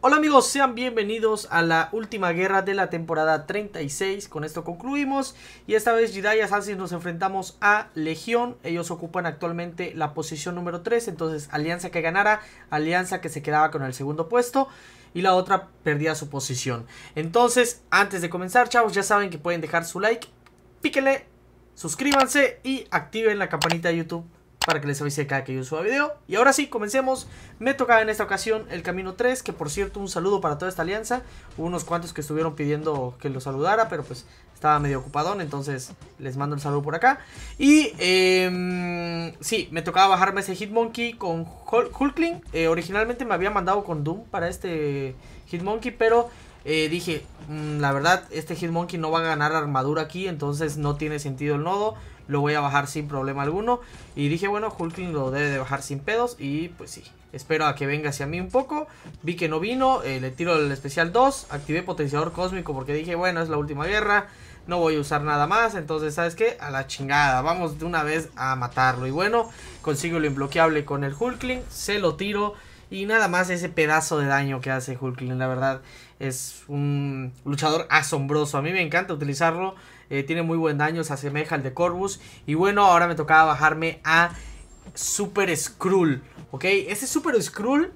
Hola amigos, sean bienvenidos a la última guerra de la temporada 36. Con esto concluimos y esta vez y Assassin nos enfrentamos a Legión. Ellos ocupan actualmente la posición número 3, entonces alianza que ganara, alianza que se quedaba con el segundo puesto y la otra perdía su posición. Entonces, antes de comenzar, chavos, ya saben que pueden dejar su like, píquenle, suscríbanse y activen la campanita de YouTube para que les avise cada que yo suba video. Y ahora sí, comencemos. Me tocaba en esta ocasión el camino 3, que por cierto, un saludo para toda esta alianza. Hubo unos cuantos que estuvieron pidiendo que lo saludara, pero pues estaba medio ocupadón, entonces les mando el saludo por acá. Y eh, sí, me tocaba bajarme ese Hitmonkey con Hulkling. Eh, originalmente me había mandado con Doom para este Hitmonkey, pero eh, dije, mm, la verdad, este Hitmonkey no va a ganar armadura aquí, entonces no tiene sentido el nodo lo voy a bajar sin problema alguno. Y dije, bueno, Hulkling lo debe de bajar sin pedos y pues sí. Espero a que venga hacia mí un poco. Vi que no vino, eh, le tiro el especial 2. Activé potenciador cósmico porque dije, bueno, es la última guerra. No voy a usar nada más, entonces, ¿sabes qué? A la chingada, vamos de una vez a matarlo. Y bueno, consigo lo Inbloqueable con el Hulkling, se lo tiro. Y nada más ese pedazo de daño que hace Hulkling, la verdad es un luchador asombroso. A mí me encanta utilizarlo eh, tiene muy buen daño, se asemeja al de Corvus. Y bueno, ahora me tocaba bajarme a Super Skrull, ¿ok? Este Super Skrull,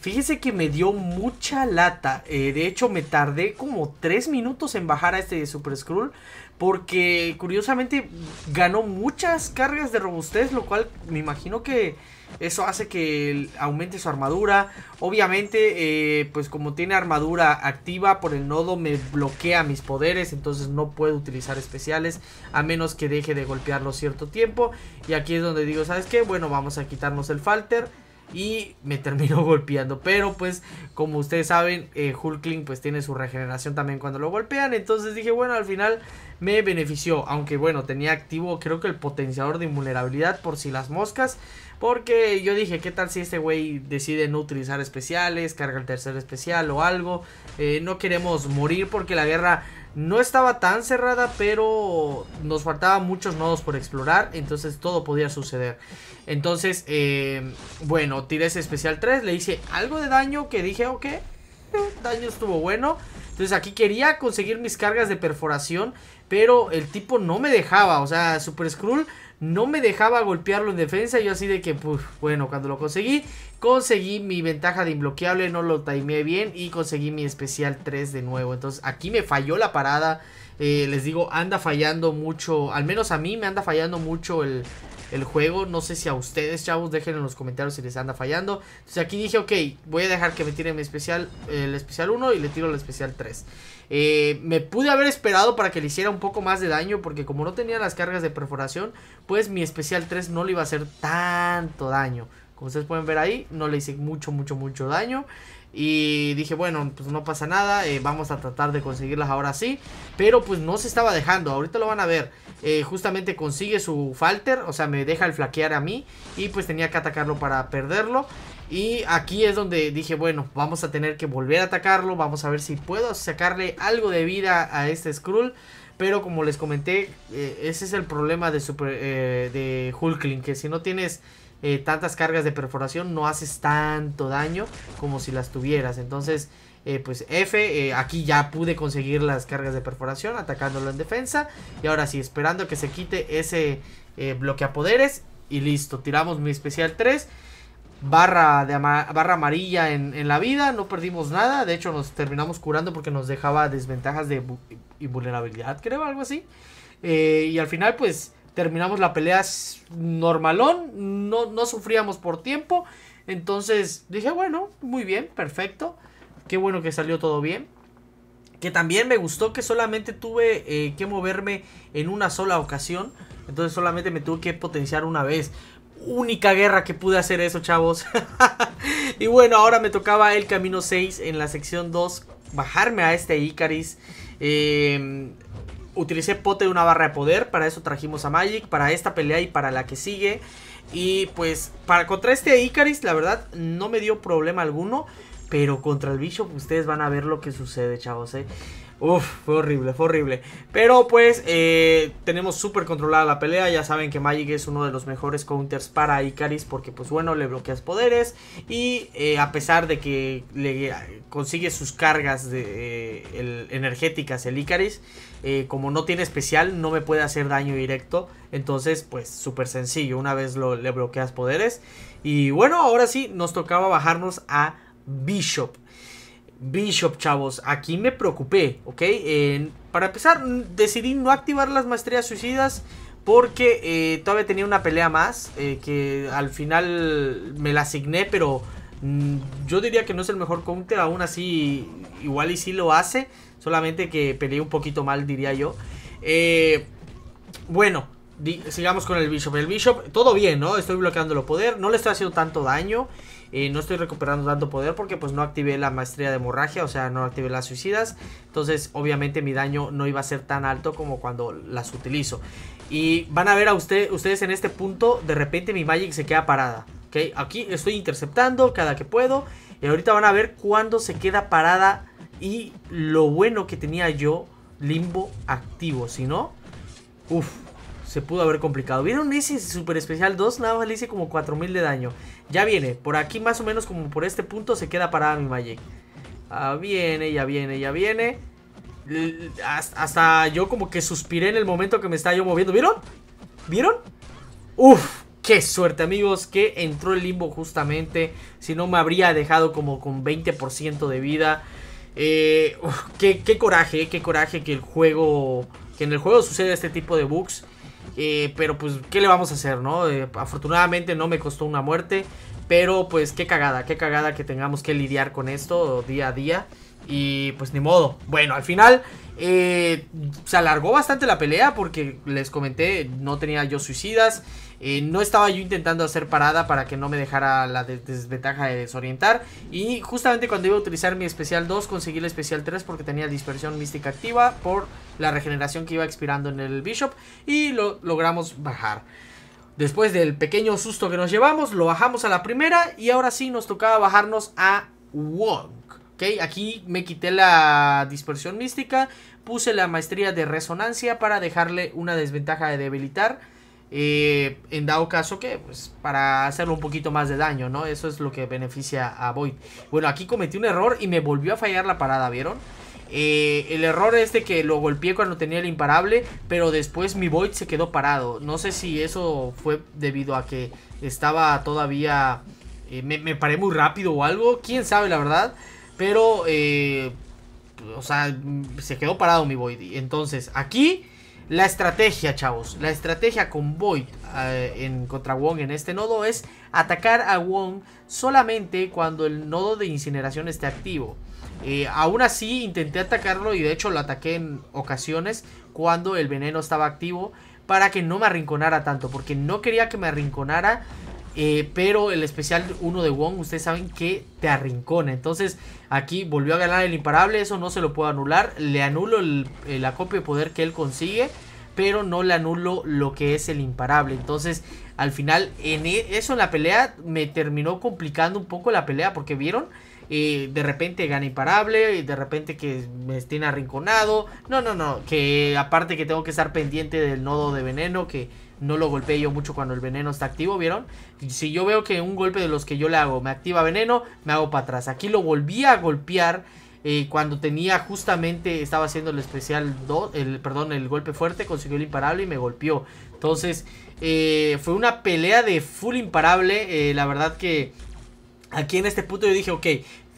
fíjese que me dio mucha lata. Eh, de hecho, me tardé como 3 minutos en bajar a este Super Skrull. Porque curiosamente ganó muchas cargas de robustez, lo cual me imagino que eso hace que aumente su armadura. Obviamente, eh, pues como tiene armadura activa por el nodo me bloquea mis poderes. Entonces no puedo utilizar especiales a menos que deje de golpearlo cierto tiempo. Y aquí es donde digo, ¿sabes qué? Bueno, vamos a quitarnos el falter y me terminó golpeando. Pero pues, como ustedes saben, eh, Hulkling pues tiene su regeneración también cuando lo golpean. Entonces dije, bueno, al final me benefició. Aunque bueno, tenía activo creo que el potenciador de invulnerabilidad por si las moscas. Porque yo dije, ¿qué tal si este güey decide no utilizar especiales, carga el tercer especial o algo? Eh, no queremos morir porque la guerra no estaba tan cerrada, pero nos faltaban muchos nodos por explorar, entonces todo podía suceder. Entonces, eh, bueno, tiré ese especial 3, le hice algo de daño que dije, ok, eh, daño estuvo bueno. Entonces aquí quería conseguir mis cargas de perforación, pero el tipo no me dejaba, o sea, Super Skrull no me dejaba golpearlo en defensa. Yo así de que, pues, bueno, cuando lo conseguí, conseguí mi ventaja de imbloqueable, no lo timeé bien y conseguí mi especial 3 de nuevo. Entonces aquí me falló la parada. Eh, les digo, anda fallando mucho, al menos a mí me anda fallando mucho el, el juego. No sé si a ustedes, chavos, dejen en los comentarios si les anda fallando. Entonces aquí dije, ok, voy a dejar que me tire mi especial, el especial 1 y le tiro el especial 3. Eh, me pude haber esperado para que le hiciera un poco más de daño porque como no tenía las cargas de perforación, pues mi especial 3 no le iba a hacer tanto daño. Como ustedes pueden ver ahí, no le hice mucho, mucho, mucho daño. Y dije, bueno, pues no pasa nada, eh, vamos a tratar de conseguirlas ahora sí. Pero pues no se estaba dejando, ahorita lo van a ver. Eh, justamente consigue su falter, o sea, me deja el flaquear a mí. Y pues tenía que atacarlo para perderlo. Y aquí es donde dije, bueno, vamos a tener que volver a atacarlo. Vamos a ver si puedo sacarle algo de vida a este Skrull. Pero como les comenté, eh, ese es el problema de, super, de Hulkling, que si no tienes eh, tantas cargas de perforación, no haces tanto daño como si las tuvieras. Entonces, eh, pues F, eh, aquí ya pude conseguir las cargas de perforación atacándolo en defensa. Y ahora sí, esperando que se quite ese bloque a poderes. Y listo, tiramos mi especial 3. Barra, de barra amarilla en, la vida, no perdimos nada. De hecho, nos terminamos curando porque nos dejaba desventajas de invulnerabilidad vulnerabilidad, creo, algo así. y al final, pues terminamos la pelea normalón, no, no sufríamos por tiempo. Entonces dije, bueno, muy bien, perfecto. Qué bueno que salió todo bien. Que también me gustó que solamente tuve eh, que moverme en una sola ocasión. Entonces solamente me tuve que potenciar una vez. Única guerra que pude hacer eso, chavos. y bueno, ahora me tocaba el camino 6 en la sección 2. Bajarme a este Icaris. Eh, utilicé pote de una barra de poder, para eso trajimos a Magic, para esta pelea y para la que sigue. Y pues para contra este Icaris, la verdad, no me dio problema alguno. Pero contra el Bishop ustedes van a ver lo que sucede, chavos, eh. Uf, fue horrible, fue horrible. Pero pues eh, tenemos súper controlada la pelea. Ya saben que Magic es uno de los mejores counters para Icaris porque pues bueno, le bloqueas poderes. Y eh, a pesar de que le consigue sus cargas de, eh, energéticas el Icaris, como no tiene especial no me puede hacer daño directo. Entonces pues súper sencillo, una vez lo, le bloqueas poderes. Y bueno, ahora sí nos tocaba bajarnos a Bishop. Bishop, chavos, aquí me preocupé, ¿ok? para empezar, decidí no activar las maestrías suicidas porque eh, todavía tenía una pelea más eh, que al final me la asigné, pero mm, yo diría que no es el mejor counter, aún así igual y sí lo hace, solamente que peleé un poquito mal, diría yo. Eh, bueno, sigamos con el Bishop. El Bishop, todo bien, ¿no? Estoy bloqueando el poder, no le estoy haciendo tanto daño. Y eh, no estoy recuperando tanto poder porque pues no activé la maestría de hemorragia, o sea, no activé las suicidas. Entonces, obviamente mi daño no iba a ser tan alto como cuando las utilizo. Y van a ver a ustedes en este punto, de repente mi Magic se queda parada. ¿okay? Aquí estoy interceptando cada que puedo. Y ahorita van a ver cuándo se queda parada y lo bueno que tenía yo limbo activo. Si no, uff, se pudo haber complicado. ¿Vieron? ese super especial dos nada más le hice como 4000 de daño. Ya viene, por aquí más o menos como por este punto se queda parada mi Magic. Ah, viene, ya viene, ya viene. Hasta yo como que suspiré en el momento que me estaba yo moviendo. ¿Vieron? ¿Vieron? ¡Uf! ¡Qué suerte, amigos! Que entró el limbo justamente. Si no, me habría dejado como con 20% de vida. Eh, qué, qué coraje, qué coraje que el juego... Que en el juego sucede este tipo de bugs. Eh, pero pues, ¿qué le vamos a hacer, no? Eh, afortunadamente no me costó una muerte. Pero pues, qué cagada, qué cagada que tengamos que lidiar con esto día a día. Y pues ni modo. Bueno, al final eh, se alargó bastante la pelea porque les comenté, no tenía yo suicidas. Eh, no estaba yo intentando hacer parada para que no me dejara la desventaja de desorientar. Y justamente cuando iba a utilizar mi especial 2, conseguí el especial 3 porque tenía dispersión mística activa por la regeneración que iba expirando en el Bishop. Y lo logramos bajar. Después del pequeño susto que nos llevamos, lo bajamos a la primera. Y ahora sí nos tocaba bajarnos a Wong. Ok, aquí me quité la dispersión mística, puse la maestría de resonancia para dejarle una desventaja de debilitar. Eh, en dado caso que, pues, para hacerle un poquito más de daño, ¿no? Eso es lo que beneficia a Void. Bueno, aquí cometí un error y me volvió a fallar la parada, ¿vieron? Eh, el error es de que lo golpeé cuando tenía el imparable, pero después mi Void se quedó parado. No sé si eso fue debido a que estaba todavía... Eh, me, me paré muy rápido o algo, quién sabe la verdad. Pero, eh, o sea, se quedó parado mi Void. Entonces, aquí la estrategia, chavos. La estrategia con Void eh, en, contra Wong en este nodo es atacar a Wong solamente cuando el nodo de incineración esté activo. Eh, aún así intenté atacarlo y de hecho lo ataqué en ocasiones cuando el veneno estaba activo para que no me arrinconara tanto, porque no quería que me arrinconara eh, pero el especial 1 de Wong, ustedes saben que te arrincona. Entonces, aquí volvió a ganar el imparable. Eso no se lo puedo anular. Le anulo el, el acopio de poder que él consigue. Pero no le anulo lo que es el imparable. Entonces, al final, en e, eso en la pelea me terminó complicando un poco la pelea. Porque vieron, eh, de repente gana imparable, de repente que me estén arrinconado. No, no, no, que aparte que tengo que estar pendiente del nodo de veneno, que no lo golpeé yo mucho cuando el veneno está activo, ¿vieron? Si yo veo que un golpe de los que yo le hago me activa veneno, me hago para atrás. Aquí lo volví a golpear eh, cuando tenía justamente, estaba haciendo el especial 2, el, perdón, el golpe fuerte, consiguió el imparable y me golpeó. Entonces, eh, fue una pelea de full imparable, eh, la verdad que... Aquí en este punto yo dije, ok,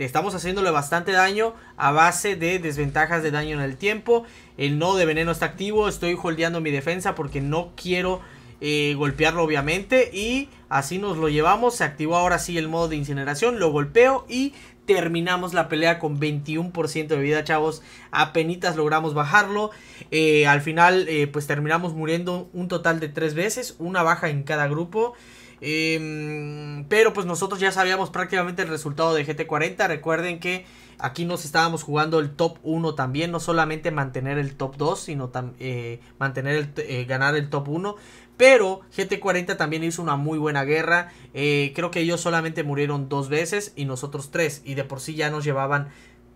este, estamos haciéndole bastante daño a base de desventajas de daño en el tiempo. El no de veneno está activo, estoy holdeando mi defensa porque no quiero eh, golpearlo obviamente y así nos lo llevamos. Se activó ahora sí el modo de incineración, lo golpeo y terminamos la pelea con 21% de vida, chavos. Apenitas logramos bajarlo. Eh, al final, eh, pues terminamos muriendo un total de tres veces, una baja en cada grupo. Em, pero pues nosotros ya sabíamos prácticamente el resultado de GT40. Recuerden que aquí nos estábamos jugando el top 1 también. No solamente mantener el top 2, sino también eh, mantener el, eh, ganar el top 1. Pero GT40 también hizo una muy buena guerra. Eh, creo que ellos solamente murieron dos veces y nosotros tres. Y de por sí ya nos llevaban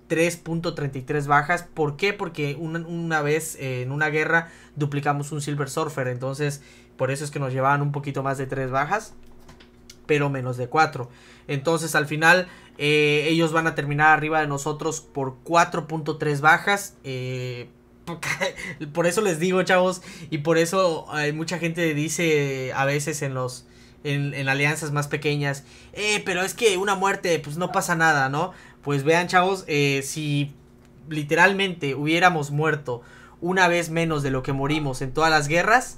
3.33 bajas. ¿Por qué? Porque una, vez eh, en una guerra duplicamos un Silver Surfer. Entonces, por eso es que nos llevaban un poquito más de 3 bajas. Pero menos de 4. Entonces, al final, eh, ellos van a terminar arriba de nosotros por 4.3 bajas. Eh, por eso les digo, chavos. Y por eso hay mucha gente dice a veces en los. En, en, alianzas más pequeñas. pero es que una muerte, pues no pasa nada, ¿no? Pues vean, chavos, eh, si literalmente hubiéramos muerto una vez menos de lo que morimos en todas las guerras,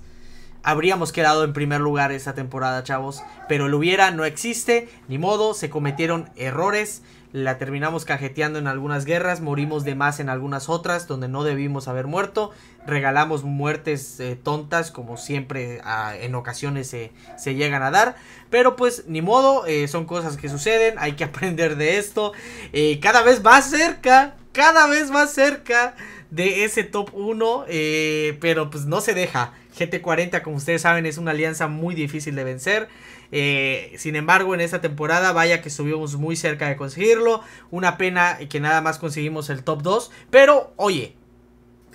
habríamos quedado en primer lugar esa temporada, chavos. Pero lo hubiera no existe, ni modo, se cometieron errores la terminamos cajeteando en algunas guerras, morimos de más en algunas otras donde no debimos haber muerto, regalamos muertes eh, tontas como siempre en ocasiones se llegan a dar, pero pues ni modo, eh, son cosas que suceden, hay que aprender de esto, eh, cada vez más cerca, cada vez más cerca de ese top 1, eh, pero pues no se deja. GT40, como ustedes saben, es una alianza muy difícil de vencer. Eh, sin embargo, en esta temporada, vaya que estuvimos muy cerca de conseguirlo. Una pena que nada más conseguimos el top 2. Pero, oye,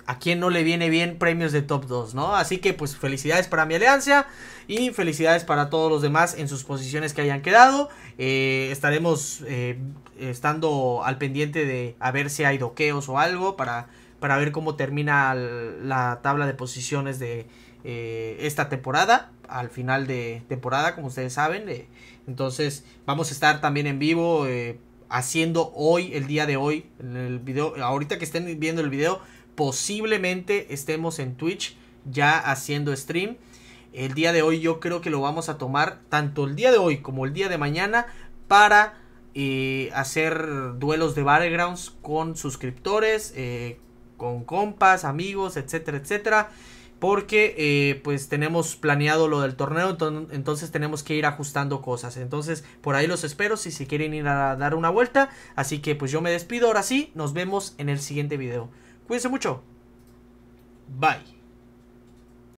a quien no le viene bien premios de top 2, ¿no? Así que pues felicidades para mi alianza y felicidades para todos los demás en sus posiciones que hayan quedado. Eh, estaremos estando al pendiente de a ver si hay doqueos o algo para para ver cómo termina la tabla de posiciones de eh, esta temporada, al final de temporada, como ustedes saben. Eh, entonces vamos a estar también en vivo eh, haciendo hoy, el día de hoy, el video, ahorita que estén viendo el video, posiblemente estemos en Twitch ya haciendo stream. El día de hoy yo creo que lo vamos a tomar tanto el día de hoy como el día de mañana para hacer duelos de battlegrounds con suscriptores con compas, amigos, etcétera, etcétera. Porque eh, pues tenemos planeado lo del torneo, entonces tenemos que ir ajustando cosas. Entonces por ahí los espero si se quieren ir a dar una vuelta. Así que pues yo me despido ahora sí, nos vemos en el siguiente video. Cuídense mucho. Bye.